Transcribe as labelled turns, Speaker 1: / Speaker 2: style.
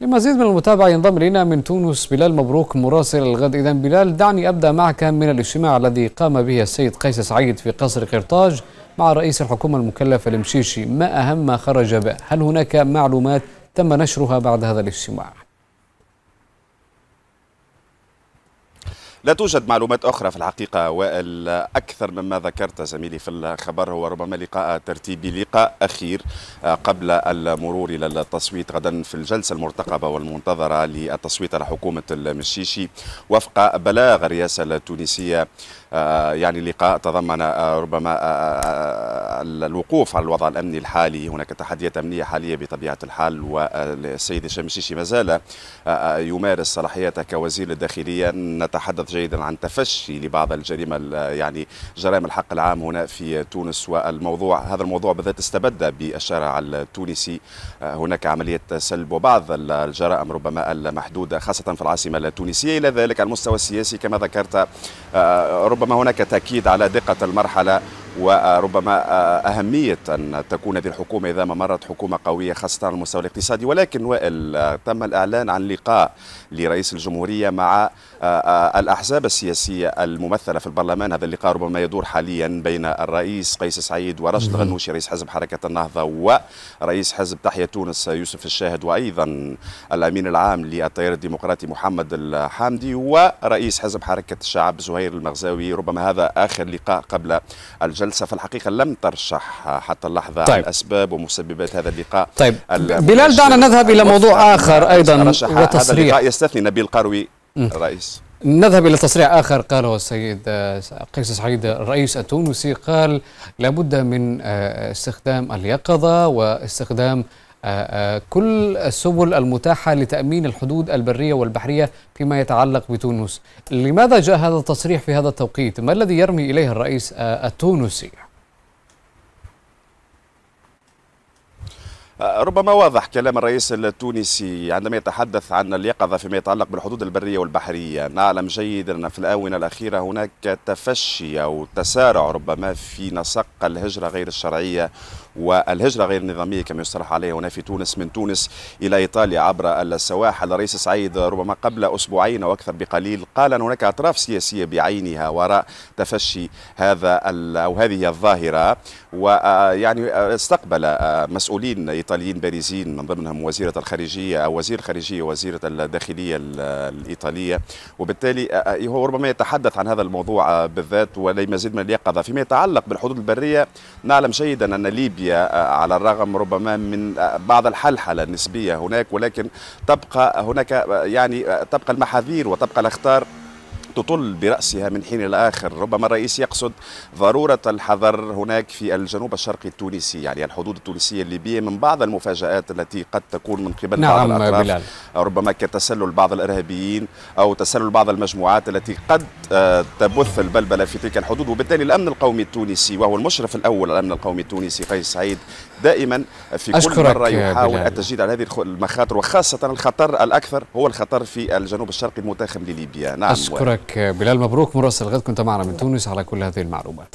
Speaker 1: لمزيد من المتابعة ينضم إلينا من تونس بلال مبروك مراسل الغد إذا بلال دعني أبدأ معك من الاجتماع الذي قام به السيد قيس سعيد في قصر قرطاج مع رئيس الحكومة المكلف المشيشي ما أهم ما خرج به هل هناك معلومات تم نشرها بعد هذا الاجتماع؟
Speaker 2: لا توجد معلومات أخرى في الحقيقة وائل أكثر مما ذكرت زميلي في الخبر هو ربما لقاء ترتيبي لقاء أخير آه، قبل المرور إلى التصويت غدا في الجلسة المرتقبة والمنتظرة للتصويت على حكومة المشيشي وفق بلاغ الرئاسة التونسية آه، يعني لقاء تضمن آه، ربما الوقوف على الوضع الامني الحالي هناك تحديات امنيه حاليه بطبيعه الحال والسيد هشام مازال ما زال يمارس صلاحياته كوزير الداخليه نتحدث جيدا عن تفشي لبعض الجريمة يعني جرائم الحق العام هنا في تونس والموضوع هذا الموضوع بالذات استبد بالشارع التونسي آه، هناك عملية سلب وبعض الجرائم ربما المحدودة خاصة في العاصمة التونسية إلى ذلك على المستوى السياسي كما ذكرت آه، ربما هناك تأكيد على دقة المرحلة وربما آه، أهمية أن تكون هذه الحكومة إذا ما مرت حكومة قوية خاصة على المستوى الاقتصادي ولكن وائل آه، تم الإعلان عن لقاء لرئيس الجمهورية مع آه، الأحزاب السياسية الممثلة في البرلمان هذا اللقاء ربما يدور حاليا بين الرئيس قيس سعيد ورشد غنوشي رئيس حزب حركة النهضة ورئيس حزب تحية تونس يوسف الشاهد وأيضا الأمين العام للتيار الديمقراطي محمد الحامدي ورئيس حزب حركة الشعب زهير المغزاوي ربما هذا آخر لقاء قبل الجلسة الجلسه في الحقيقه لم ترشح حتى اللحظه طيب. الاسباب ومسببات هذا اللقاء طيب بلال دعنا نذهب الى موضوع اخر ايضا وتصريح هذا اللقاء يستثني نبيل قروي الرئيس
Speaker 1: نذهب إلى تصريح آخر قاله السيد قيس سعيد الرئيس التونسي قال لابد من آه، استخدام اليقظة واستخدام آه، آه، كل السبل المتاحة لتأمين الحدود البرية والبحرية فيما يتعلق بتونس لماذا جاء هذا التصريح في هذا التوقيت ما الذي يرمي إليه الرئيس آه، التونسي
Speaker 2: ربما واضح كلام الرئيس التونسي عندما يتحدث عن اليقظة فيما يتعلق بالحدود البرية والبحرية نعلم جيدا أن في الآونة الأخيرة هناك تفشي أو تسارع ربما في نسق الهجرة غير الشرعية والهجرة غير النظامية كما يصرح عليها هنا في تونس من تونس إلى إيطاليا عبر السواحل الرئيس سعيد ربما قبل أسبوعين أو أكثر بقليل قال أن هناك أطراف سياسية بعينها وراء تفشي هذا أو هذه الظاهرة ويعني استقبل مسؤولين إيطاليين بارزين من ضمنهم وزيرة الخارجية أو وزير الخارجية وزيرة الداخلية الإيطالية وبالتالي هو ربما يتحدث عن هذا الموضوع بالذات ولا مزيد من اليقظة فيما يتعلق بالحدود البرية نعلم جيدا أن ليبيا ليبيا آه، على الرغم ربما من آه، بعض الحلحلة النسبية هناك ولكن تبقى هناك آه، يعني تبقى المحاذير وتبقى الأخطار تطل برأسها من حين إلى آخر ربما الرئيس يقصد ضرورة الحذر هناك في الجنوب الشرقي التونسي يعني الحدود التونسية الليبية من بعض المفاجآت التي قد تكون من قبل نعم بعض الأطراف بلال. ربما كتسلل بعض الإرهابيين أو تسلل بعض المجموعات التي قد آه، تبث البلبلة في تلك الحدود وبالتالي الأمن القومي التونسي وهو المشرف الأول الأمن القومي التونسي قيس سعيد دائما في كل مرة يحاول التجديد على هذه المخاطر وخاصة الخطر الأكثر هو الخطر في الجنوب الشرقي المتاخم لليبيا نعم أشكرك
Speaker 1: لك بلال مبروك مراسل الغد كنت معنا من تونس على كل هذه المعلومات